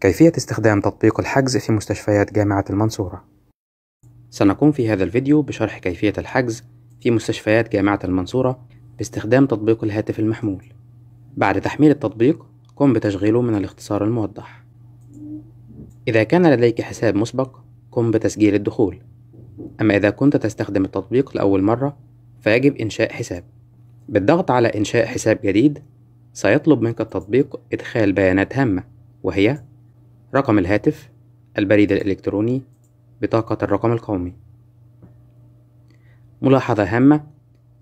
كيفية استخدام تطبيق الحجز في مستشفيات جامعة المنصورة سنقوم في هذا الفيديو بشرح كيفية الحجز في مستشفيات جامعة المنصورة باستخدام تطبيق الهاتف المحمول بعد تحميل التطبيق قم بتشغيله من الاختصار الموضح إذا كان لديك حساب مسبق قم بتسجيل الدخول أما إذا كنت تستخدم التطبيق لأول مرة فيجب إنشاء حساب بالضغط على إنشاء حساب جديد سيطلب منك التطبيق إدخال بيانات هامة وهي رقم الهاتف البريد الإلكتروني بطاقة الرقم القومي ملاحظة هامة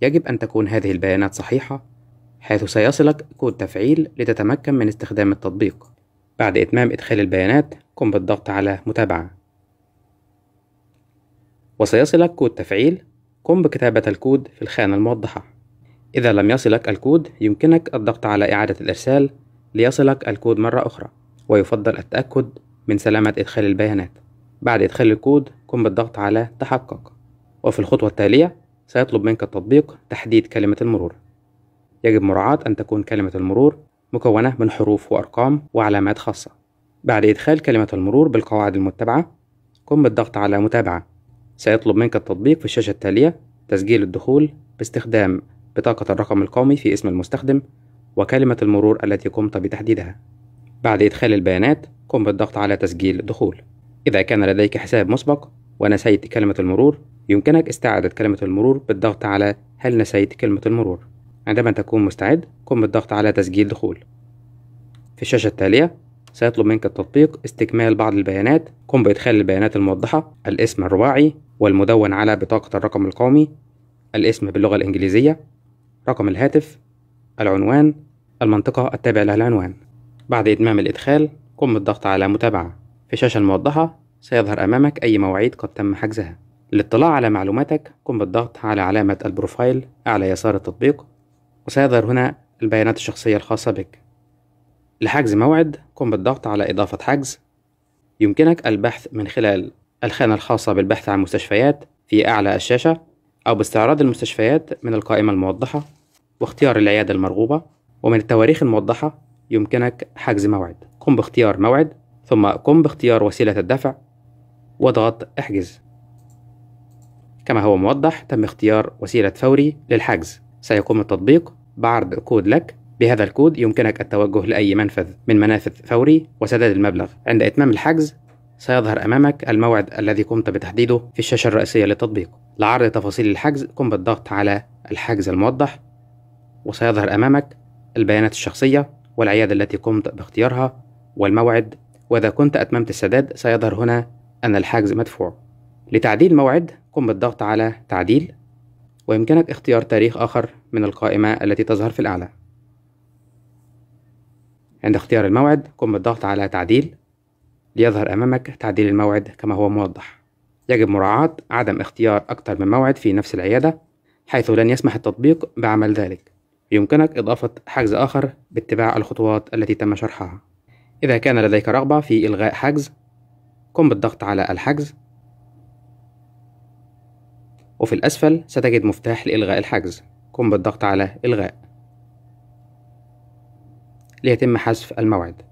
يجب أن تكون هذه البيانات صحيحة حيث سيصلك كود تفعيل لتتمكن من استخدام التطبيق بعد إتمام إدخال البيانات قم بالضغط على متابعة وسيصلك كود تفعيل قم بكتابة الكود في الخانة الموضحة إذا لم يصلك الكود يمكنك الضغط على إعادة الإرسال ليصلك الكود مرة أخرى ويفضل التأكد من سلامة إدخال البيانات بعد إدخال الكود قم بالضغط على تحقق وفي الخطوة التالية سيطلب منك التطبيق تحديد كلمة المرور يجب مراعاة أن تكون كلمة المرور مكونة من حروف وأرقام وعلامات خاصة بعد إدخال كلمة المرور بالقواعد المتبعة قم بالضغط على متابعة سيطلب منك التطبيق في الشاشة التالية تسجيل الدخول باستخدام بطاقة الرقم القومي في اسم المستخدم وكلمة المرور التي قمت بتحديدها بعد إدخال البيانات قم بالضغط على تسجيل دخول إذا كان لديك حساب مسبق ونسيت كلمة المرور يمكنك استعادة كلمة المرور بالضغط على هل نسيت كلمة المرور عندما تكون مستعد قم بالضغط على تسجيل دخول في الشاشة التالية سيطلب منك التطبيق استكمال بعض البيانات قم بإدخال البيانات الموضحة الاسم الرباعي والمدون على بطاقة الرقم القومي الاسم باللغة الإنجليزية رقم الهاتف العنوان المنطقة التابعة لها العنوان بعد إتمام الإدخال قم بالضغط على متابعة في الشاشة الموضحة سيظهر أمامك أي مواعيد قد تم حجزها للاطلاع على معلوماتك قم بالضغط على علامة البروفايل أعلى يسار التطبيق وسيظهر هنا البيانات الشخصية الخاصة بك لحجز موعد قم بالضغط على إضافة حجز يمكنك البحث من خلال الخانة الخاصة بالبحث عن مستشفيات في أعلى الشاشة أو باستعراض المستشفيات من القائمة الموضحة واختيار العيادة المرغوبة ومن التواريخ الموضحة يمكنك حجز موعد قم باختيار موعد ثم قم باختيار وسيلة الدفع واضغط احجز كما هو موضح تم اختيار وسيلة فوري للحجز سيقوم التطبيق بعرض كود لك بهذا الكود يمكنك التوجه لأي منفذ من منافذ فوري وسداد المبلغ عند إتمام الحجز سيظهر أمامك الموعد الذي قمت بتحديده في الشاشة الرئيسية للتطبيق لعرض تفاصيل الحجز قم بالضغط على الحجز الموضح وسيظهر أمامك البيانات الشخصية والعيادة التي قمت باختيارها والموعد وإذا كنت أتممت السداد سيظهر هنا أن الحجز مدفوع لتعديل موعد قم بالضغط على تعديل ويمكنك اختيار تاريخ آخر من القائمة التي تظهر في الأعلى عند اختيار الموعد قم بالضغط على تعديل ليظهر أمامك تعديل الموعد كما هو موضح يجب مراعاة عدم اختيار أكثر من موعد في نفس العيادة حيث لن يسمح التطبيق بعمل ذلك يمكنك إضافة حجز آخر باتباع الخطوات التي تم شرحها إذا كان لديك رغبة في إلغاء حجز قم بالضغط على الحجز وفي الأسفل ستجد مفتاح لإلغاء الحجز قم بالضغط على إلغاء ليتم حذف الموعد